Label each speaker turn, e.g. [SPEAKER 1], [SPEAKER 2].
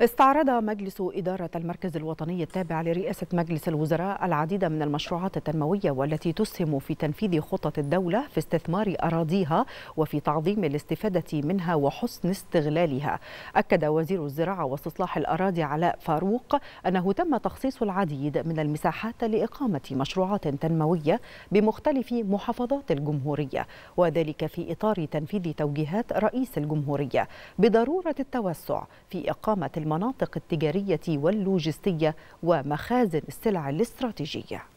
[SPEAKER 1] استعرض مجلس إدارة المركز الوطني التابع لرئاسة مجلس الوزراء العديد من المشروعات التنموية والتي تسهم في تنفيذ خطط الدولة في استثمار أراضيها وفي تعظيم الاستفادة منها وحسن استغلالها أكد وزير الزراعة واستصلاح الأراضي علاء فاروق أنه تم تخصيص العديد من المساحات لإقامة مشروعات تنموية بمختلف محافظات الجمهورية وذلك في إطار تنفيذ توجيهات رئيس الجمهورية بضرورة التوسع في إقامة المناطق التجارية واللوجستية ومخازن السلع الاستراتيجية